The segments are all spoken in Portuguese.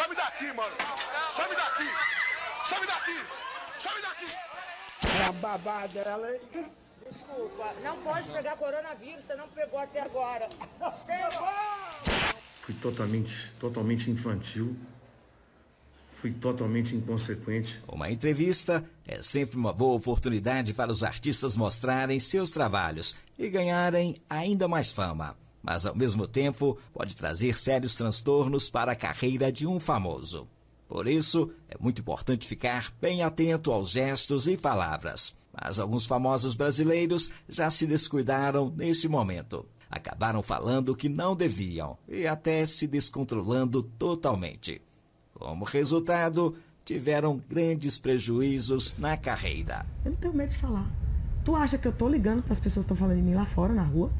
Some daqui, mano. Some daqui. Some daqui. Some daqui. É a babada, ela... Desculpa, não pode pegar coronavírus, você não pegou até agora. Fui totalmente, totalmente infantil. Fui totalmente inconsequente. Uma entrevista é sempre uma boa oportunidade para os artistas mostrarem seus trabalhos e ganharem ainda mais fama mas ao mesmo tempo pode trazer sérios transtornos para a carreira de um famoso. Por isso, é muito importante ficar bem atento aos gestos e palavras. Mas alguns famosos brasileiros já se descuidaram nesse momento. Acabaram falando o que não deviam e até se descontrolando totalmente. Como resultado, tiveram grandes prejuízos na carreira. Eu não tenho medo de falar. Tu acha que eu tô ligando para as pessoas que estão falando de mim lá fora, na rua?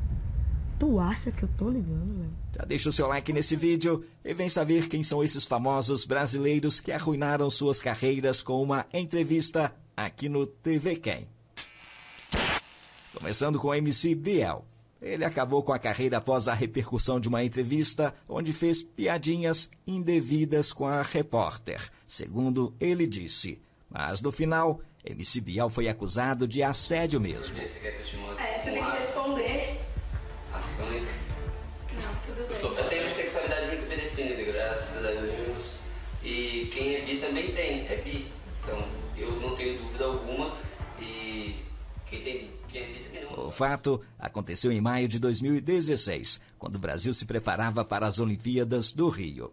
Tu acha que eu tô ligando, velho? Já deixa o seu like nesse vídeo e vem saber quem são esses famosos brasileiros que arruinaram suas carreiras com uma entrevista aqui no TV Quem. Começando com MC Biel. Ele acabou com a carreira após a repercussão de uma entrevista onde fez piadinhas indevidas com a repórter, segundo ele disse. Mas no final, MC Biel foi acusado de assédio mesmo. É, é, você tem que responder ações. Não, tudo bem. Eu, tenho uma sexualidade muito bem definida, graças a Deus. E quem é bi também tem, é bi. Então eu não tenho dúvida alguma. E quem tem é bi também não. O fato aconteceu em maio de 2016, quando o Brasil se preparava para as Olimpíadas do Rio.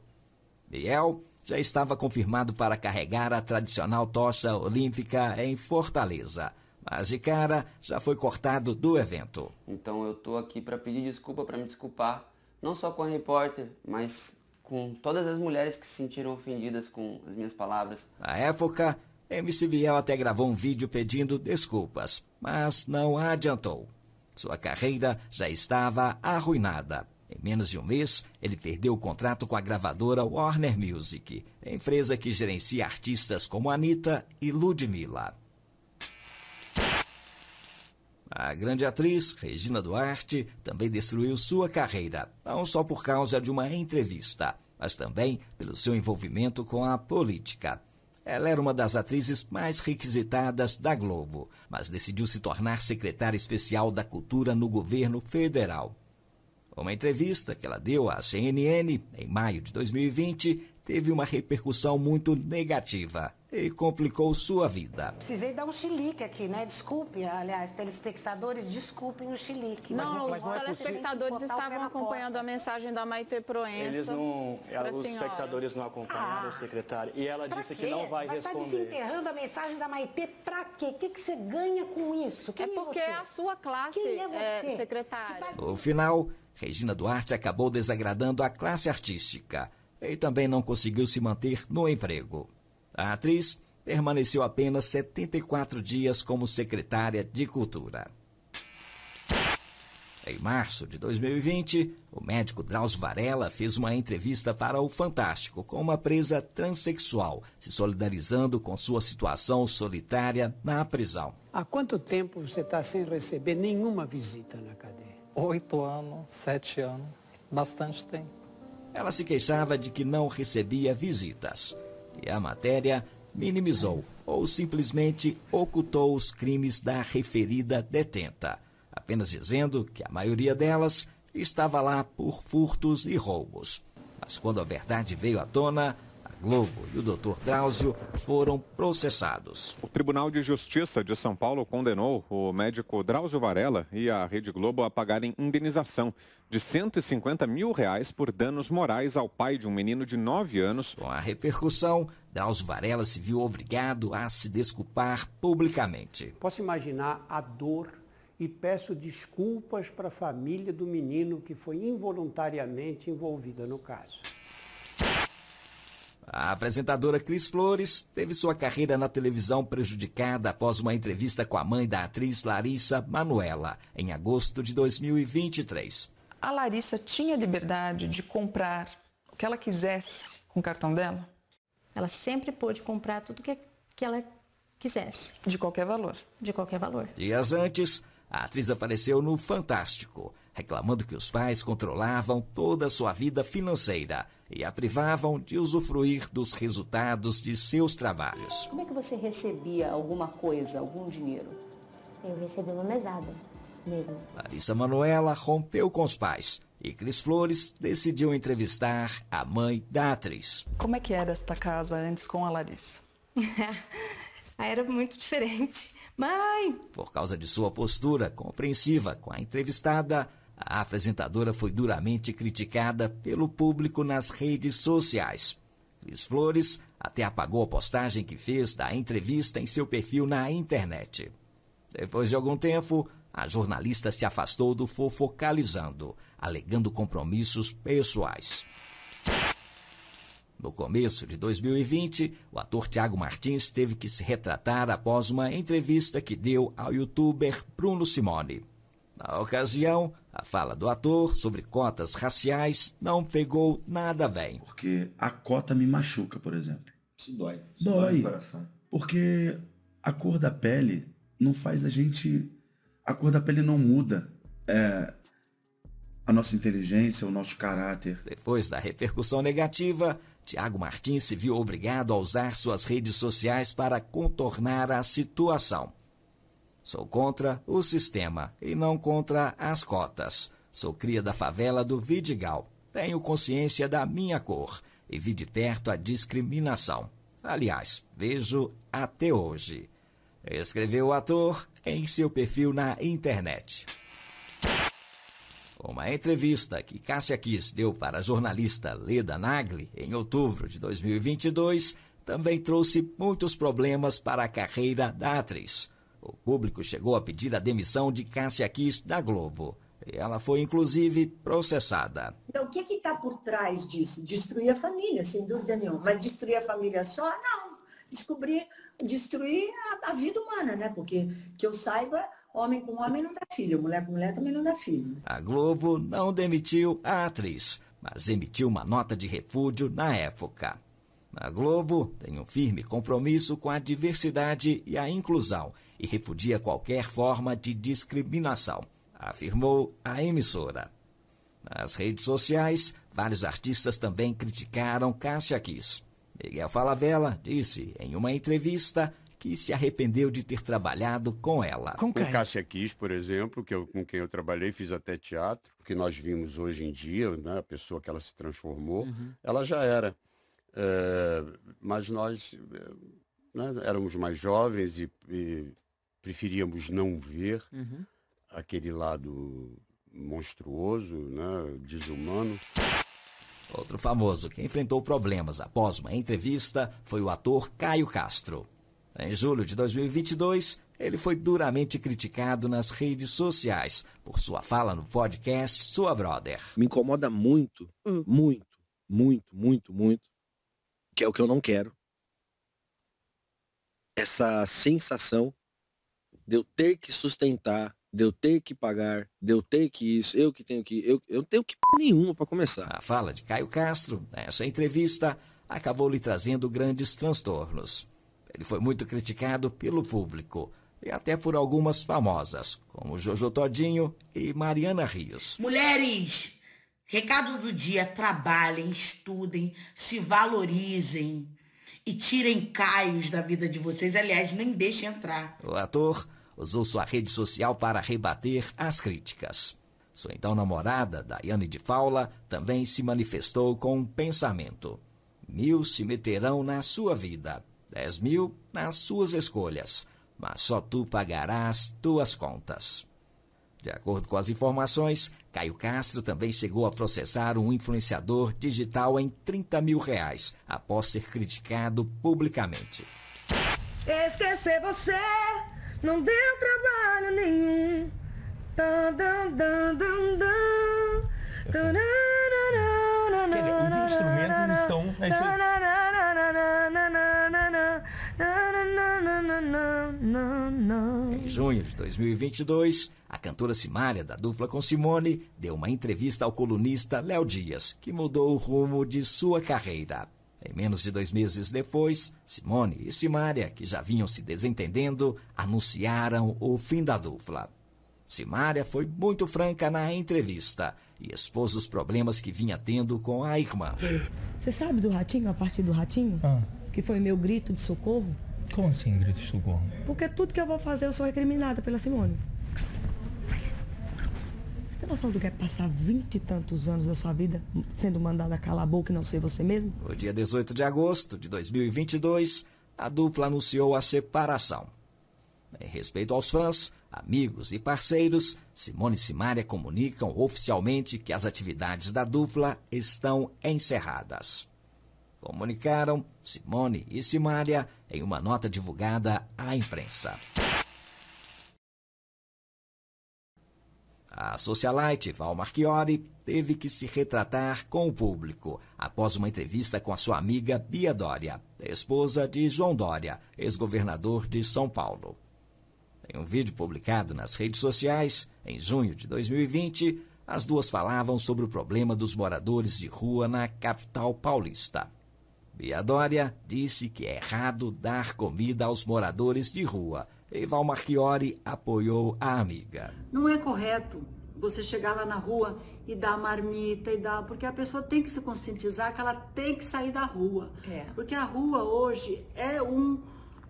Biel já estava confirmado para carregar a tradicional tocha olímpica em Fortaleza mas de cara já foi cortado do evento. Então eu tô aqui para pedir desculpa, para me desculpar, não só com a repórter, mas com todas as mulheres que se sentiram ofendidas com as minhas palavras. Na época, MC Biel até gravou um vídeo pedindo desculpas, mas não adiantou. Sua carreira já estava arruinada. Em menos de um mês, ele perdeu o contrato com a gravadora Warner Music, empresa que gerencia artistas como Anitta e Ludmilla. A grande atriz, Regina Duarte, também destruiu sua carreira, não só por causa de uma entrevista, mas também pelo seu envolvimento com a política. Ela era uma das atrizes mais requisitadas da Globo, mas decidiu se tornar secretária especial da Cultura no governo federal. Uma entrevista que ela deu à CNN em maio de 2020 teve uma repercussão muito negativa e complicou sua vida. Precisei dar um chilique aqui, né? Desculpe, aliás, telespectadores, desculpem o chilique. Não, os não telespectadores estavam acompanhando a mensagem da Maite Proença. Eles não, ela, os espectadores não acompanharam, ah, secretário. E ela disse quê? que não vai, vai tá responder. Está desenterrando a mensagem da Maite pra quê? O que, que você ganha com isso? Quem é porque é, a sua é? classe, é, é secretário. No final, Regina Duarte acabou desagradando a classe artística e também não conseguiu se manter no emprego. A atriz permaneceu apenas 74 dias como secretária de Cultura. Em março de 2020, o médico Drauzio Varela fez uma entrevista para o Fantástico com uma presa transexual, se solidarizando com sua situação solitária na prisão. Há quanto tempo você está sem receber nenhuma visita na cadeia? Oito anos, sete anos, bastante tempo. Ela se queixava de que não recebia visitas. E a matéria minimizou ou simplesmente ocultou os crimes da referida detenta, apenas dizendo que a maioria delas estava lá por furtos e roubos. Mas quando a verdade veio à tona, Globo e o Dr. Drauzio foram processados. O Tribunal de Justiça de São Paulo condenou o médico Drauzio Varela e a Rede Globo a pagarem indenização de 150 mil reais por danos morais ao pai de um menino de 9 anos. Com a repercussão, Drauzio Varela se viu obrigado a se desculpar publicamente. Posso imaginar a dor e peço desculpas para a família do menino que foi involuntariamente envolvida no caso. A apresentadora Cris Flores teve sua carreira na televisão prejudicada após uma entrevista com a mãe da atriz Larissa Manuela, em agosto de 2023. A Larissa tinha liberdade de comprar o que ela quisesse com o cartão dela? Ela sempre pôde comprar tudo que, que ela quisesse. De qualquer valor? De qualquer valor. Dias antes, a atriz apareceu no Fantástico, reclamando que os pais controlavam toda a sua vida financeira e a privavam de usufruir dos resultados de seus trabalhos. Como é que você recebia alguma coisa, algum dinheiro? Eu recebi uma mesada, mesmo. Larissa Manuela rompeu com os pais e Cris Flores decidiu entrevistar a mãe da atriz. Como é que era esta casa antes com a Larissa? Ah, era muito diferente. Mãe! Por causa de sua postura compreensiva com a entrevistada, a apresentadora foi duramente criticada pelo público nas redes sociais. Cris Flores até apagou a postagem que fez da entrevista em seu perfil na internet. Depois de algum tempo, a jornalista se afastou do fofocalizando, alegando compromissos pessoais. No começo de 2020, o ator Tiago Martins teve que se retratar após uma entrevista que deu ao youtuber Bruno Simone. Na ocasião, a fala do ator sobre cotas raciais não pegou nada bem. Porque a cota me machuca, por exemplo. Isso dói. Isso dói. dói coração. Porque a cor da pele não faz a gente. A cor da pele não muda. É, a nossa inteligência, o nosso caráter. Depois da repercussão negativa, Tiago Martins se viu obrigado a usar suas redes sociais para contornar a situação. Sou contra o sistema e não contra as cotas. Sou cria da favela do Vidigal. Tenho consciência da minha cor e vi de perto a discriminação. Aliás, vejo até hoje. Escreveu o ator em seu perfil na internet. Uma entrevista que Cássia Kiss deu para a jornalista Leda Nagli em outubro de 2022 também trouxe muitos problemas para a carreira da atriz o público chegou a pedir a demissão de Cássia Kiss da Globo. Ela foi, inclusive, processada. Então, o que é está por trás disso? Destruir a família, sem dúvida nenhuma. Mas destruir a família só? Não. Descobrir, destruir a, a vida humana, né? Porque, que eu saiba, homem com homem não dá filho, mulher com mulher também não dá filho. A Globo não demitiu a atriz, mas emitiu uma nota de refúgio na época. A Globo tem um firme compromisso com a diversidade e a inclusão e repudia qualquer forma de discriminação, afirmou a emissora. Nas redes sociais, vários artistas também criticaram Cássia Kiss. Miguel Falavela disse em uma entrevista que se arrependeu de ter trabalhado com ela. Com Cássia Kiss, por exemplo, que eu, com quem eu trabalhei, fiz até teatro, que nós vimos hoje em dia, né, a pessoa que ela se transformou, uhum. ela já era. É, mas nós né, éramos mais jovens e, e preferíamos não ver uhum. aquele lado monstruoso, né, desumano. Outro famoso que enfrentou problemas após uma entrevista foi o ator Caio Castro. Em julho de 2022, ele foi duramente criticado nas redes sociais por sua fala no podcast Sua Brother. Me incomoda muito, hum. muito, muito, muito, muito, que é o que eu não quero. Essa sensação de eu ter que sustentar, de eu ter que pagar, de eu ter que isso, eu que tenho que. Eu, eu tenho que p... nenhuma para começar. A ah, fala de Caio Castro nessa entrevista acabou lhe trazendo grandes transtornos. Ele foi muito criticado pelo público e até por algumas famosas, como Jojo Todinho e Mariana Rios. Mulheres, recado do dia: trabalhem, estudem, se valorizem e tirem caios da vida de vocês. Aliás, nem deixem entrar. O ator usou sua rede social para rebater as críticas. Sua então namorada, Daiane de Paula, também se manifestou com um pensamento: mil se meterão na sua vida, dez mil nas suas escolhas, mas só tu pagarás tuas contas. De acordo com as informações, Caio Castro também chegou a processar um influenciador digital em 30 mil reais após ser criticado publicamente. Esquecer você não deu trabalho nenhum. Tá, os instrumentos estão. Em junho de 2022, a cantora Simária, da dupla com Simone, deu uma entrevista ao colunista Léo Dias, que mudou o rumo de sua carreira. Em menos de dois meses depois, Simone e Simária, que já vinham se desentendendo, anunciaram o fim da dupla. Simária foi muito franca na entrevista e expôs os problemas que vinha tendo com a irmã. Você sabe do ratinho, a partir do ratinho? Ah. Que foi meu grito de socorro? Como assim, grito de socorro? Porque tudo que eu vou fazer eu sou recriminada pela Simone tem noção do que é passar vinte e tantos anos da sua vida sendo mandada calar a boca e não ser você mesmo? No dia 18 de agosto de 2022, a dupla anunciou a separação. Em respeito aos fãs, amigos e parceiros, Simone e Simaria comunicam oficialmente que as atividades da dupla estão encerradas. Comunicaram Simone e Simaria em uma nota divulgada à imprensa. A socialite Val Marchiori teve que se retratar com o público após uma entrevista com a sua amiga Bia Dória, esposa de João Dória, ex-governador de São Paulo. Em um vídeo publicado nas redes sociais, em junho de 2020, as duas falavam sobre o problema dos moradores de rua na capital paulista. Bia Dória disse que é errado dar comida aos moradores de rua Eival Marchiori apoiou a amiga. Não é correto você chegar lá na rua e dar marmita e dar. Porque a pessoa tem que se conscientizar que ela tem que sair da rua. É. Porque a rua hoje é um.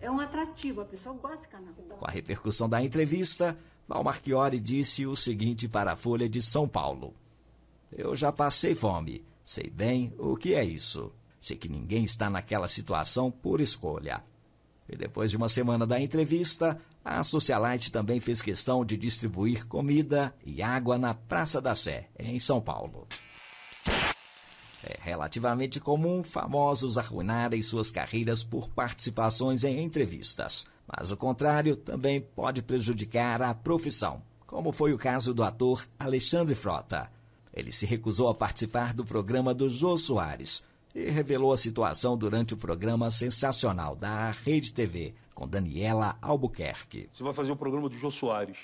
É um atrativo, a pessoa gosta de ficar na rua. Com a repercussão da entrevista, Val Chiori disse o seguinte para a Folha de São Paulo: Eu já passei fome, sei bem o que é isso. Sei que ninguém está naquela situação por escolha. E depois de uma semana da entrevista, a Socialite também fez questão de distribuir comida e água na Praça da Sé, em São Paulo. É relativamente comum famosos arruinarem suas carreiras por participações em entrevistas, mas o contrário também pode prejudicar a profissão, como foi o caso do ator Alexandre Frota. Ele se recusou a participar do programa do Jô Soares, e revelou a situação durante o programa sensacional da Rede TV, com Daniela Albuquerque. Você vai fazer o programa do Jô Soares.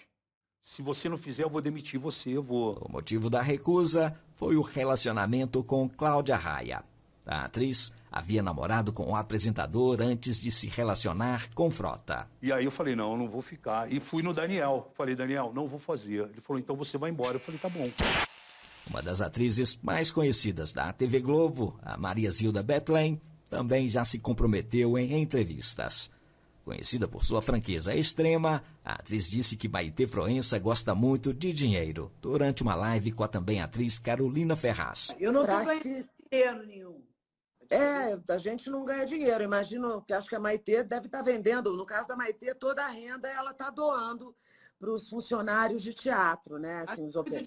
Se você não fizer, eu vou demitir você, eu vou. O motivo da recusa foi o relacionamento com Cláudia Raia. A atriz havia namorado com o apresentador antes de se relacionar com Frota. E aí eu falei, não, eu não vou ficar. E fui no Daniel. Falei, Daniel, não vou fazer. Ele falou, então você vai embora. Eu falei, tá bom. Uma das atrizes mais conhecidas da TV Globo, a Maria Zilda Betlen, também já se comprometeu em entrevistas. Conhecida por sua franqueza extrema, a atriz disse que Maite Froença gosta muito de dinheiro, durante uma live com a também atriz Carolina Ferraz. Eu não estou ganhando dinheiro nenhum. É, a gente não ganha dinheiro. Imagino que acho que a Maitê deve estar tá vendendo. No caso da Maitê, toda a renda ela está doando para os funcionários de teatro, né? Assim, os oper...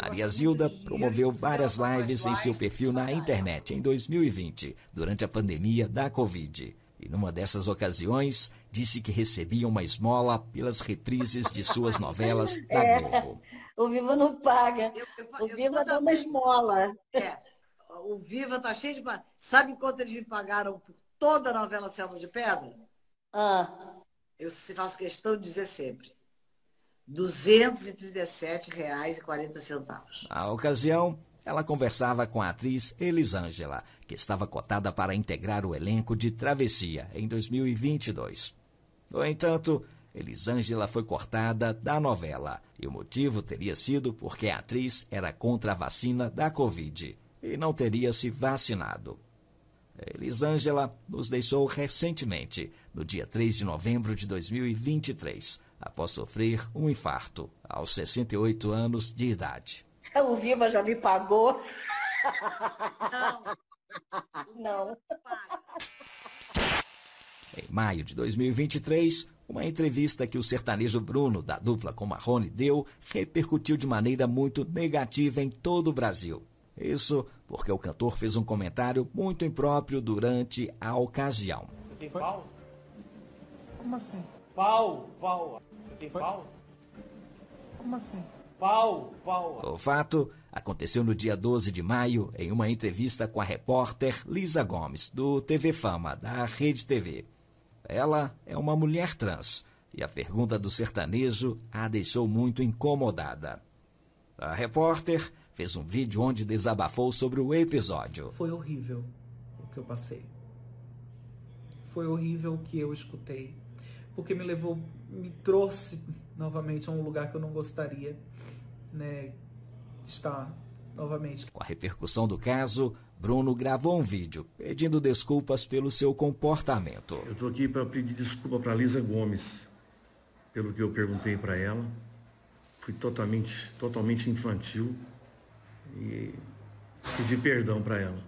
Maria Zilda promoveu várias lives em seu perfil na internet em 2020, durante a pandemia da Covid. E numa dessas ocasiões, disse que recebia uma esmola pelas reprises de suas novelas da é, Globo. O Viva não paga. o Viva dá uma esmola. É, o Viva tá cheio de. Sabe quanto eles me pagaram por toda a novela Selva de Pedra? Ah. Eu faço questão de dizer sempre. R$ 237,40. A ocasião, ela conversava com a atriz Elisângela, que estava cotada para integrar o elenco de Travessia em 2022. No entanto, Elisângela foi cortada da novela e o motivo teria sido porque a atriz era contra a vacina da Covid e não teria se vacinado. Elisângela nos deixou recentemente, no dia 3 de novembro de 2023, após sofrer um infarto aos 68 anos de idade. O Viva já me pagou. Não. Não. Em maio de 2023, uma entrevista que o sertanejo Bruno, da dupla com Marrone, deu repercutiu de maneira muito negativa em todo o Brasil. Isso porque o cantor fez um comentário muito impróprio durante a ocasião. Você tem pau? Como assim? Pau, pau. Tem pau? Como assim? Pau, pau. O fato aconteceu no dia 12 de maio, em uma entrevista com a repórter Lisa Gomes, do TV Fama, da Rede TV. Ela é uma mulher trans e a pergunta do sertanejo a deixou muito incomodada. A repórter fez um vídeo onde desabafou sobre o episódio. Foi horrível o que eu passei. Foi horrível o que eu escutei, porque me levou me trouxe novamente a um lugar que eu não gostaria né, estar novamente. Com a repercussão do caso, Bruno gravou um vídeo pedindo desculpas pelo seu comportamento. Eu estou aqui para pedir desculpa para Lisa Gomes pelo que eu perguntei para ela. Fui totalmente, totalmente infantil e pedi perdão para ela,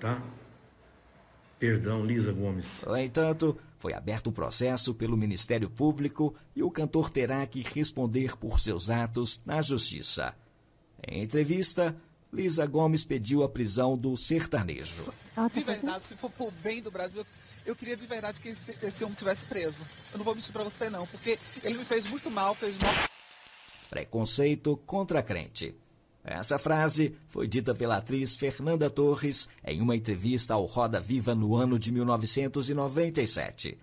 tá? Perdão, Lisa Gomes. No entanto, foi aberto o processo pelo Ministério Público e o cantor terá que responder por seus atos na Justiça. Em entrevista, Lisa Gomes pediu a prisão do sertanejo. Ah, tá, de tá, tá. verdade, se for por bem do Brasil, eu queria de verdade que esse, esse homem tivesse preso. Eu não vou mentir para você não, porque ele me fez muito mal, fez mal. Preconceito contra crente. Essa frase foi dita pela atriz Fernanda Torres em uma entrevista ao Roda Viva no ano de 1997.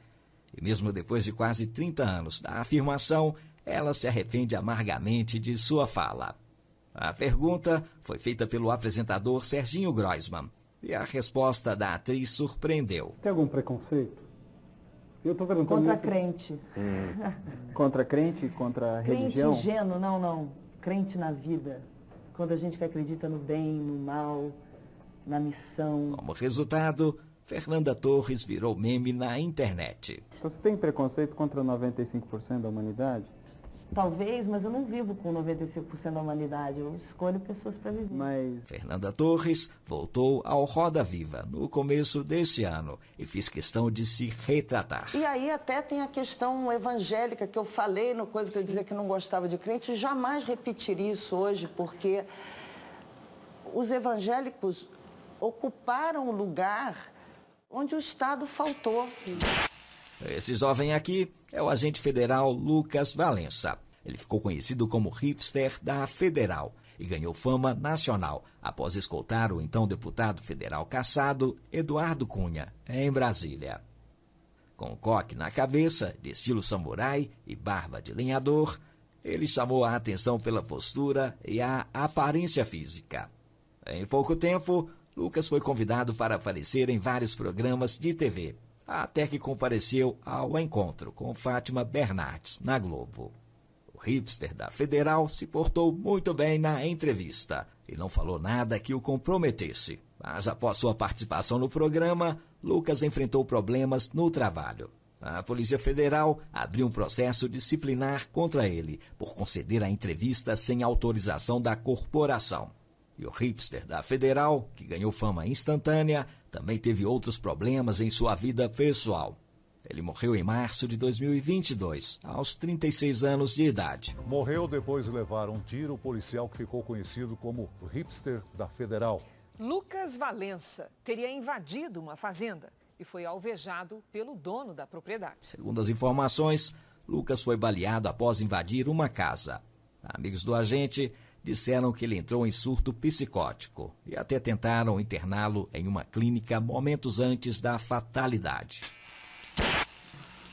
E mesmo depois de quase 30 anos da afirmação, ela se arrepende amargamente de sua fala. A pergunta foi feita pelo apresentador Serginho Groisman e a resposta da atriz surpreendeu. Tem algum preconceito? Eu tô perguntando. Contra muito... crente. Hum. Contra crente? Contra crente religião? Crente ingênuo, não, não. Crente na vida quando a gente acredita no bem, no mal, na missão. Como resultado, Fernanda Torres virou meme na internet. Você tem preconceito contra 95% da humanidade? talvez, mas eu não vivo com 95% da humanidade. Eu escolho pessoas para viver. Mas... Fernanda Torres voltou ao Roda Viva no começo deste ano e fez questão de se retratar. E aí até tem a questão evangélica que eu falei, no coisa que eu dizia que não gostava de crente, jamais repetiria isso hoje, porque os evangélicos ocuparam o lugar onde o Estado faltou. Esse jovem aqui é o agente federal Lucas Valença. Ele ficou conhecido como hipster da Federal e ganhou fama nacional após escoltar o então deputado federal caçado Eduardo Cunha em Brasília. Com o coque na cabeça, de estilo samurai e barba de lenhador, ele chamou a atenção pela postura e a aparência física. Em pouco tempo, Lucas foi convidado para aparecer em vários programas de TV, até que compareceu ao encontro com Fátima Bernardes na Globo. O hipster da Federal se portou muito bem na entrevista e não falou nada que o comprometesse. Mas após sua participação no programa, Lucas enfrentou problemas no trabalho. A Polícia Federal abriu um processo disciplinar contra ele por conceder a entrevista sem autorização da corporação. E o hipster da Federal, que ganhou fama instantânea, também teve outros problemas em sua vida pessoal. Ele morreu em março de 2022, aos 36 anos de idade. Morreu depois de levar um tiro policial que ficou conhecido como o hipster da Federal. Lucas Valença teria invadido uma fazenda e foi alvejado pelo dono da propriedade. Segundo as informações, Lucas foi baleado após invadir uma casa. Amigos do agente disseram que ele entrou em surto psicótico e até tentaram interná-lo em uma clínica momentos antes da fatalidade.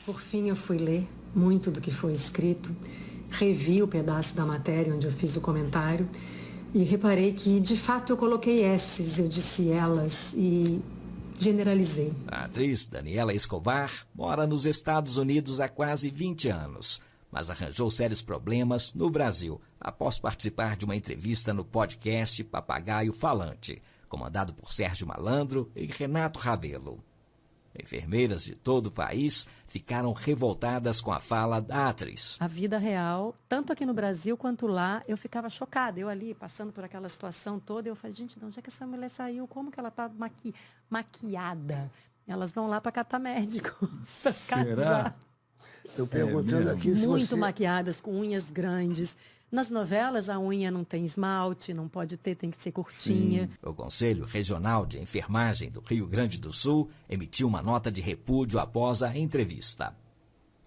Por fim, eu fui ler muito do que foi escrito, revi o pedaço da matéria onde eu fiz o comentário e reparei que, de fato, eu coloquei esses, eu disse elas e generalizei. A atriz Daniela Escobar mora nos Estados Unidos há quase 20 anos mas arranjou sérios problemas no Brasil após participar de uma entrevista no podcast Papagaio Falante, comandado por Sérgio Malandro e Renato Rabelo. Enfermeiras de todo o país ficaram revoltadas com a fala da atriz. A vida real, tanto aqui no Brasil quanto lá, eu ficava chocada. Eu ali, passando por aquela situação toda, eu falei, gente, de onde é que essa mulher saiu? Como que ela está maqui maquiada? Elas vão lá para catar médicos. Será? Casar. Estou é perguntando é aqui se Muito você... maquiadas, com unhas grandes. Nas novelas, a unha não tem esmalte, não pode ter, tem que ser curtinha. Sim. O Conselho Regional de Enfermagem do Rio Grande do Sul emitiu uma nota de repúdio após a entrevista.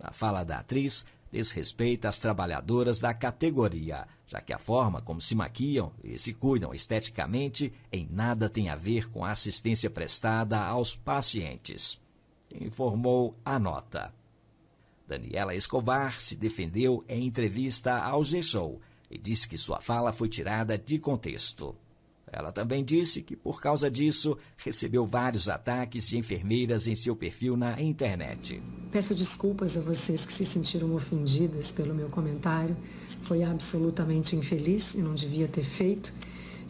A fala da atriz desrespeita as trabalhadoras da categoria, já que a forma como se maquiam e se cuidam esteticamente em nada tem a ver com a assistência prestada aos pacientes, informou a nota. Daniela Escobar se defendeu em entrevista ao G-Show e disse que sua fala foi tirada de contexto. Ela também disse que, por causa disso, recebeu vários ataques de enfermeiras em seu perfil na internet. Peço desculpas a vocês que se sentiram ofendidas pelo meu comentário. Foi absolutamente infeliz e não devia ter feito.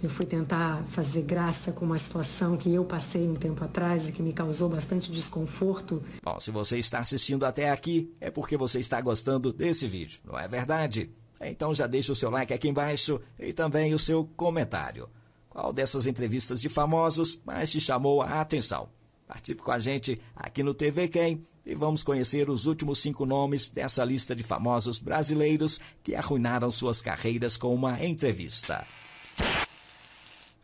Eu fui tentar fazer graça com uma situação que eu passei um tempo atrás e que me causou bastante desconforto. Bom, se você está assistindo até aqui, é porque você está gostando desse vídeo, não é verdade? Então já deixa o seu like aqui embaixo e também o seu comentário. Qual dessas entrevistas de famosos mais te chamou a atenção? Participe com a gente aqui no TV Quem e vamos conhecer os últimos cinco nomes dessa lista de famosos brasileiros que arruinaram suas carreiras com uma entrevista.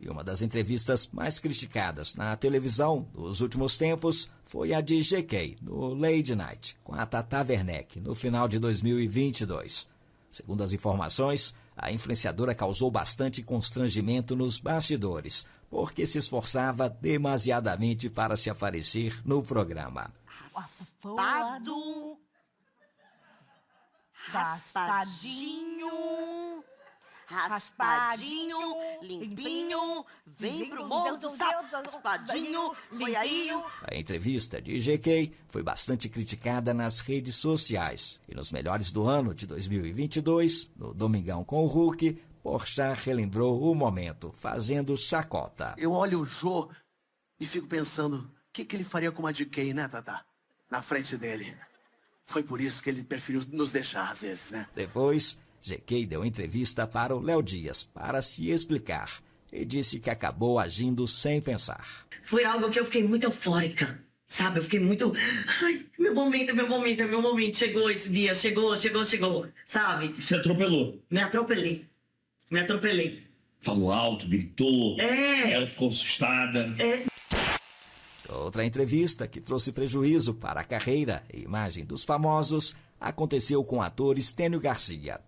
E uma das entrevistas mais criticadas na televisão dos últimos tempos foi a de GK, no Lady Night, com a Tata Werneck, no final de 2022. Segundo as informações, a influenciadora causou bastante constrangimento nos bastidores, porque se esforçava demasiadamente para se aparecer no programa. Raspado, raspadinho Raspadinho, limpinho, vem pro mundo. Raspadinho, limpinho. A entrevista de GK foi bastante criticada nas redes sociais. E nos melhores do ano de 2022, no Domingão com o Hulk, Porchat relembrou o momento, fazendo sacota. Eu olho o Jô e fico pensando, o que, que ele faria com uma DK, né, Tata? Na frente dele. Foi por isso que ele preferiu nos deixar às vezes, né? Depois, GK deu entrevista para o Léo Dias para se explicar e disse que acabou agindo sem pensar. Foi algo que eu fiquei muito eufórica, sabe? Eu fiquei muito. Ai, meu momento, meu momento, meu momento. Chegou esse dia, chegou, chegou, chegou, sabe? Se atropelou. Me atropelei. Me atropelei. Falou alto, gritou. É. Ela ficou assustada. É. Outra entrevista que trouxe prejuízo para a carreira e imagem dos famosos aconteceu com o ator Estênio Garcia,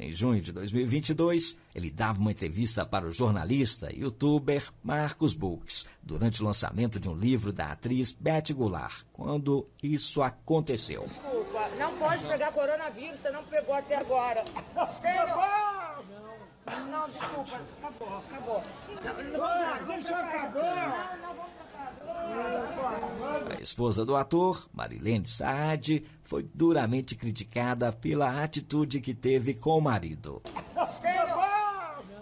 em junho de 2022, ele dava uma entrevista para o jornalista e youtuber Marcos Books durante o lançamento de um livro da atriz Betty Goulart, quando isso aconteceu. Desculpa, não pode pegar coronavírus, você não pegou até agora. Você não... Não, desculpa, acabou, acabou. Não, não, não, deixa acabar. Não, não, vamos A esposa do ator, Marilene Saad, foi duramente criticada pela atitude que teve com o marido.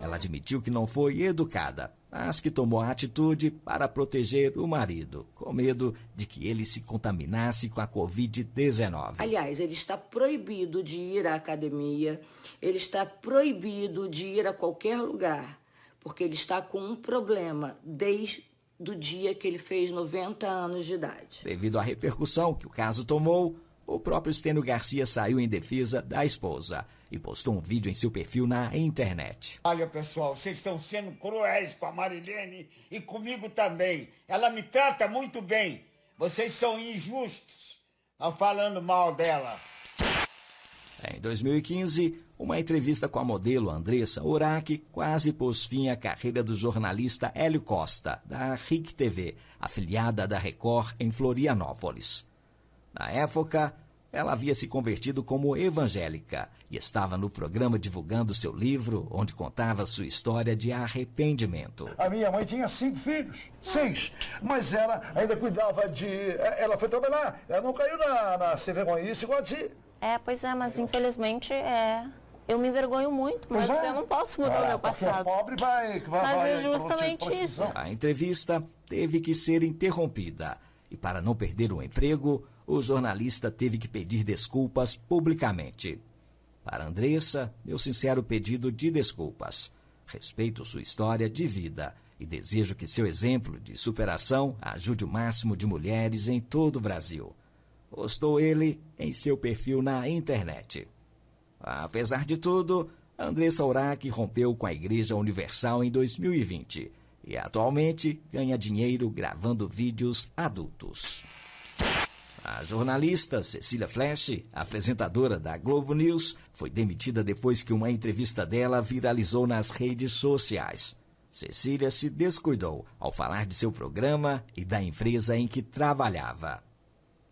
Ela admitiu que não foi educada, mas que tomou a atitude para proteger o marido, com medo de que ele se contaminasse com a Covid-19. Aliás, ele está proibido de ir à academia, ele está proibido de ir a qualquer lugar, porque ele está com um problema desde do dia que ele fez 90 anos de idade. Devido à repercussão que o caso tomou, o próprio Estênio Garcia saiu em defesa da esposa e postou um vídeo em seu perfil na internet. Olha, pessoal, vocês estão sendo cruéis com a Marilene e comigo também. Ela me trata muito bem. Vocês são injustos ao tá falando mal dela. Em 2015, uma entrevista com a modelo Andressa Urach quase pôs fim à carreira do jornalista Hélio Costa, da RIC TV, afiliada da Record em Florianópolis. Na época, ela havia se convertido como evangélica e estava no programa divulgando seu livro, onde contava sua história de arrependimento. A minha mãe tinha cinco filhos, seis, mas ela ainda cuidava de. Eh, ela foi trabalhar, ela não caiu na, na sem vergonhice igual a ti. É, pois é, mas infelizmente é. Eu me envergonho muito, mas é. eu não posso mudar ah, o meu é passado. Pobre vai, vai, mas vai, é tipo justamente isso. A entrevista teve que ser interrompida. E para não perder o emprego, o jornalista teve que pedir desculpas publicamente. Para Andressa, meu sincero pedido de desculpas. Respeito sua história de vida e desejo que seu exemplo de superação ajude o máximo de mulheres em todo o Brasil. Postou ele em seu perfil na internet. Apesar de tudo, Andressa Uraki rompeu com a Igreja Universal em 2020 e atualmente ganha dinheiro gravando vídeos adultos. A jornalista Cecília Flash, apresentadora da Globo News, foi demitida depois que uma entrevista dela viralizou nas redes sociais. Cecília se descuidou ao falar de seu programa e da empresa em que trabalhava.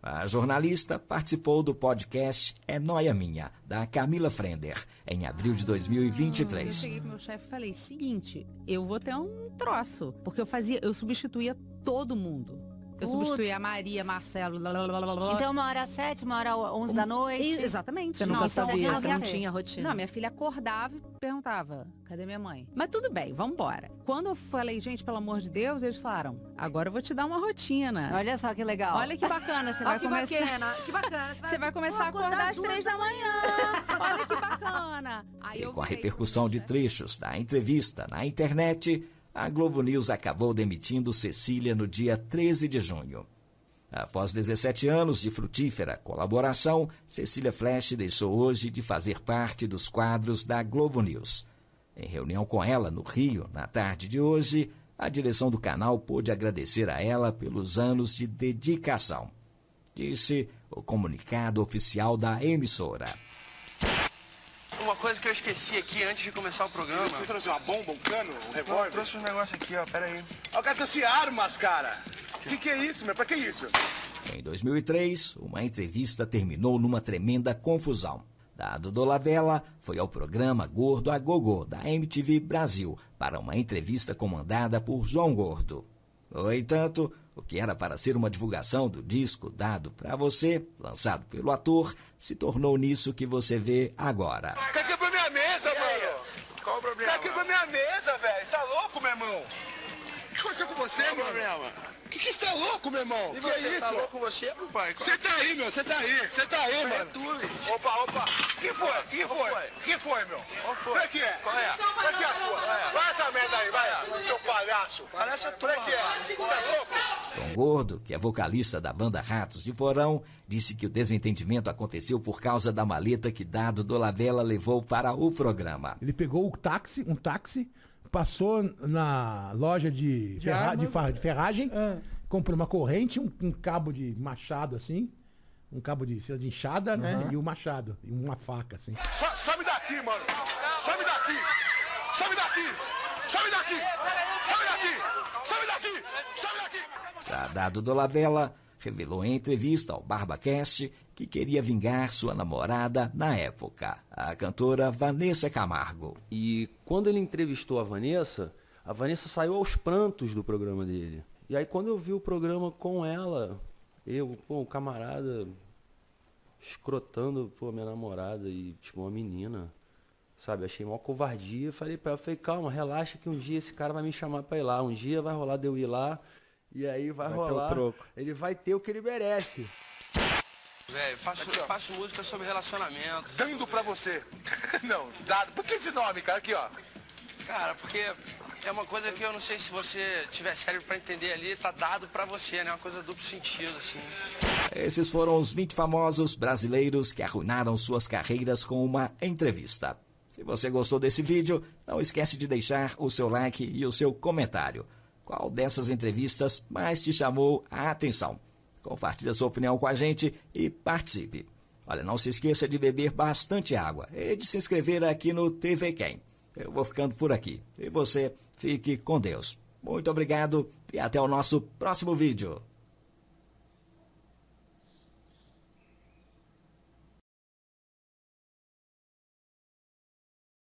A jornalista participou do podcast É Noia Minha, da Camila Frender, em abril de 2023. Eu cheguei pro meu chefe e falei: seguinte, eu vou ter um troço, porque eu fazia, eu substituía todo mundo. Eu substituí a Maria, Marcelo. Blá, blá, blá, então, uma hora às sete, uma hora às onze um, da noite. exatamente. Você não sabia, você não tinha rotina. Não, minha filha acordava e perguntava, cadê minha mãe? Mas tudo bem, vamos embora. Quando eu falei, gente, pelo amor de Deus, eles falaram, agora eu vou te dar uma rotina. Olha só que legal. Olha que bacana, você vai que começar... Bacana, que bacana. Você vai, você vai começar a acordar, às três da manhã. Olha que bacana. Aí e com a repercussão de trechos da entrevista na internet a Globo News acabou demitindo Cecília no dia 13 de junho. Após 17 anos de frutífera colaboração, Cecília Flash deixou hoje de fazer parte dos quadros da Globo News. Em reunião com ela no Rio, na tarde de hoje, a direção do canal pôde agradecer a ela pelos anos de dedicação, disse o comunicado oficial da emissora. Uma coisa que eu esqueci aqui antes de começar o programa. Você trouxe uma bomba, um cano, um revólver? eu trouxe um negócio aqui, ó, pera aí. Ó, cara, trouxe armas, cara. O que, que é isso, meu? Pra que isso? Em 2003, uma entrevista terminou numa tremenda confusão. Dado Dolavella foi ao programa Gordo a Gogo da MTV Brasil para uma entrevista comandada por João Gordo. No entanto, o que era para ser uma divulgação do disco dado para você, lançado pelo ator, se tornou nisso que você vê agora. Quer quebrar minha mesa, mano? Qual o problema? Quer quebrar minha mesa, velho? Você tá louco, meu irmão? aconteceu com você, meu mano? O Que que está louco, meu irmão? E que você é isso? tá louco você, meu pai? Você tá aí, meu, você tá aí, você tá aí, mano. É tu, bicho. Opa, opa. Que foi? O Que foi? O Que foi, meu? que foi? O é que é? Qual é? Qual é que é a sua? Vai essa merda aí, vai, seu palhaço. a tua. Qual é que é? Você é louco? Tom Gordo, que é vocalista da banda Ratos de Forão, disse que o desentendimento aconteceu por causa da maleta que Dado Dolavella levou para o programa. Ele pegou o táxi, um táxi, passou na loja de, de, ferra de, de ferragem, ah. comprou uma corrente, um, um, cabo de machado assim, um cabo de, de enxada, uhum. né? E um machado, e uma faca assim. Sobe daqui, mano! Sobe daqui! Sobe daqui! Sobe daqui! Sobe daqui! Sobe daqui! Sobe daqui! daqui! Tá dado do Lavela revelou em entrevista ao BarbaCast que queria vingar sua namorada na época, a cantora Vanessa Camargo. E quando ele entrevistou a Vanessa, a Vanessa saiu aos prantos do programa dele. E aí quando eu vi o programa com ela, eu, pô, o camarada escrotando, pô, minha namorada e tipo uma menina sabe? Achei uma covardia. Falei pra ela, falei, calma, relaxa que um dia esse cara vai me chamar pra ir lá. Um dia vai rolar de eu ir lá e aí vai, vai rolar. Ele vai ter o que ele merece. Velho, faço, faço música sobre relacionamento. Dando pra você. não, dado. Por que esse nome, cara? Aqui, ó. Cara, porque é uma coisa que eu não sei se você tiver cérebro para entender ali, tá dado para você, né? É uma coisa duplo sentido, assim. Esses foram os 20 famosos brasileiros que arruinaram suas carreiras com uma entrevista. Se você gostou desse vídeo, não esquece de deixar o seu like e o seu comentário qual dessas entrevistas mais te chamou a atenção. Compartilhe a sua opinião com a gente e participe. Olha, não se esqueça de beber bastante água e de se inscrever aqui no TV Quem. Eu vou ficando por aqui e você fique com Deus. Muito obrigado e até o nosso próximo vídeo.